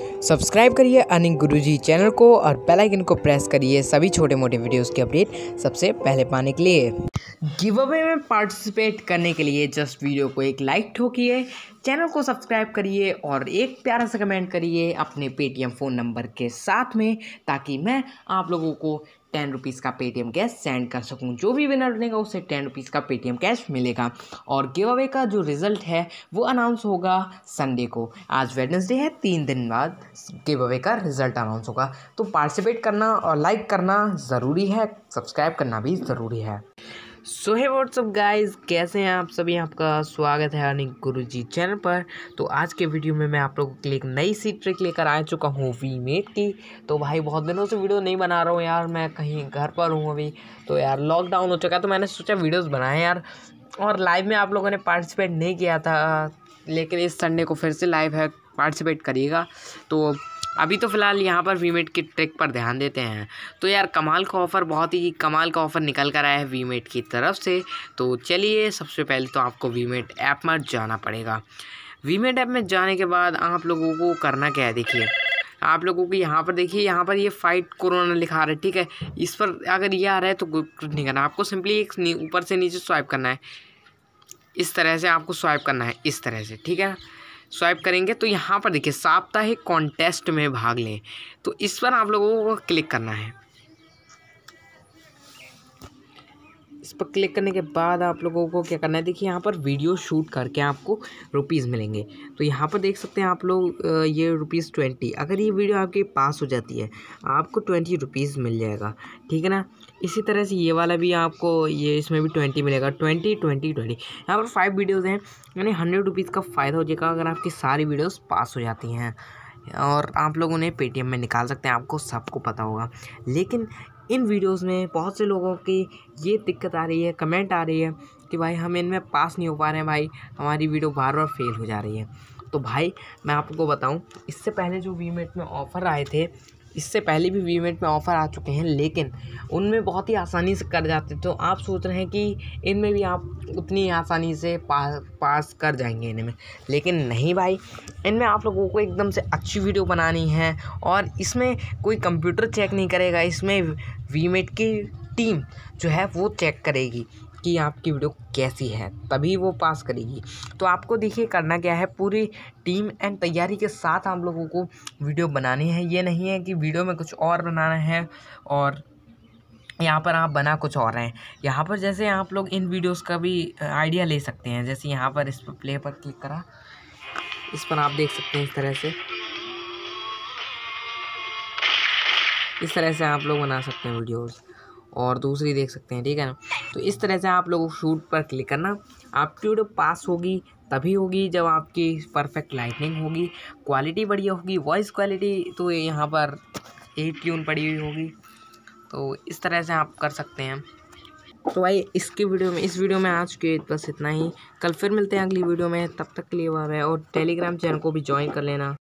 subscribe करिए अनिंग गुरुजी channel को और बेल आइकन को प्रेस करिए सभी छोटे मोटे वीडियोस की अपडेट सबसे पहले पाने के लिए गिव अवे में पार्टिसिपेट करने के लिए जस्ट वीडियो को एक लाइक ठोकिए चैनल को सब्सक्राइब करिए और एक प्यारा सा कमेंट करिए अपने पेटीएम फ़ोन नंबर के साथ में ताकि मैं आप लोगों को टेन रुपीज़ का पेटीएम कैश सेंड कर सकूँ जो भी विनर बनेगा उसे टेन रुपीज़ का पेटीएम कैश मिलेगा और गिव अवे का जो रिज़ल्ट है वो अनाउंस होगा संडे को आज वेडनेसडे है तीन दिन बाद गिव अवे का रिज़ल्ट अनाउंस होगा तो पार्टिसिपेट करना और लाइक करना ज़रूरी है सब्सक्राइब करना भी ज़रूरी है सो है व्हाट्सअप गाइज़ कैसे हैं आप सभी आपका स्वागत है गुरु गुरुजी चैनल पर तो आज के वीडियो में मैं आप लोगों के लिए एक नई सी ट्रिक लेकर आ चुका हूँ वी मेट की तो भाई बहुत दिनों से वीडियो नहीं बना रहा हूँ यार मैं कहीं घर पर हूँ अभी तो यार लॉकडाउन हो चुका है तो मैंने सोचा वीडियोज़ बनाए यार और लाइव में आप लोगों ने पार्टिसिपेट नहीं किया था लेकिन इस संडे को फिर से लाइव है पार्टिसिपेट करिएगा तो अभी तो फ़िलहाल यहाँ पर वीमेट की ट्रिक पर ध्यान देते हैं तो यार कमाल का ऑफ़र बहुत ही कमाल का ऑफ़र निकल कर आया है वीमेट की तरफ से तो चलिए सबसे पहले तो आपको वीमेट ऐप में जाना पड़ेगा वीमेट ऐप में जाने के बाद आप लोगों को करना क्या है देखिए आप लोगों को यहाँ पर देखिए यहाँ पर ये फाइट कोरोना लिखा रहा है ठीक है इस पर अगर ये आ रहा है तो कुछ नहीं करना आपको सिंपली एक ऊपर से नीचे स्वाइप करना है इस तरह से आपको स्वाइप करना है इस तरह से ठीक है स्वाइप करेंगे तो यहाँ पर देखिए साप्ताहिक कॉन्टेस्ट में भाग लें तो इस पर आप लोगों को क्लिक करना है इस पर क्लिक करने के बाद आप लोगों को क्या करना है देखिए यहाँ पर वीडियो शूट करके आपको रुपीज़ मिलेंगे तो यहाँ पर देख सकते हैं आप लोग ये रुपीज़ ट्वेंटी अगर ये वीडियो आपके पास हो जाती है आपको ट्वेंटी रुपीज़ मिल जाएगा ठीक है ना इसी तरह से ये वाला भी आपको ये इसमें भी ट्वेंटी मिलेगा ट्वेंटी ट्वेंटी ट्वेंटी यहाँ पर फाइव वीडियोज़ हैं यानी हंड्रेड रुपीज़ का फ़ायदा हो जाएगा अगर आपकी सारी वीडियोज़ पास हो जाती हैं और आप लोग उन्हें पेटीएम में निकाल सकते हैं आपको सबको पता होगा लेकिन इन वीडियोस में बहुत से लोगों की ये दिक्कत आ रही है कमेंट आ रही है कि भाई हम इनमें पास नहीं हो पा रहे हैं भाई हमारी वीडियो बार बार फेल हो जा रही है तो भाई मैं आपको बताऊं इससे पहले जो वीमेट में ऑफ़र आए थे इससे पहले भी वी में ऑफ़र आ चुके हैं लेकिन उनमें बहुत ही आसानी से कर जाते तो आप सोच रहे हैं कि इनमें भी आप उतनी आसानी से पास पास कर जाएंगे इनमें लेकिन नहीं भाई इनमें आप लोगों को एकदम से अच्छी वीडियो बनानी है और इसमें कोई कंप्यूटर चेक नहीं करेगा इसमें वी की टीम जो है वो चेक करेगी कि आपकी वीडियो कैसी है तभी वो पास करेगी तो आपको देखिए करना क्या है पूरी टीम एंड तैयारी के साथ हम लोगों को वीडियो बनानी है ये नहीं है कि वीडियो में कुछ और बनाना है और यहाँ पर आप बना कुछ और हैं यहाँ पर जैसे आप लोग इन वीडियोस का भी आइडिया ले सकते हैं जैसे यहाँ पर इस पर प्ले पर क्लिक करा इस पर आप देख सकते हैं इस तरह से इस तरह से आप लोग बना सकते हैं वीडियोस और दूसरी देख सकते हैं ठीक है ना तो इस तरह से आप लोगों को शूट पर क्लिक करना आपकी वीडियो पास होगी तभी होगी जब आपकी परफेक्ट लाइटनिंग होगी क्वालिटी बढ़िया होगी वॉइस क्वालिटी तो यहाँ पर ए ट्यून पड़ी हुई होगी तो इस तरह से आप कर सकते हैं तो भाई इसके वीडियो में इस वीडियो में आज के बस इतना ही कल फिर मिलते हैं अगली वीडियो में तब तक के लिए वह और टेलीग्राम चैनल को भी ज्वाइन कर लेना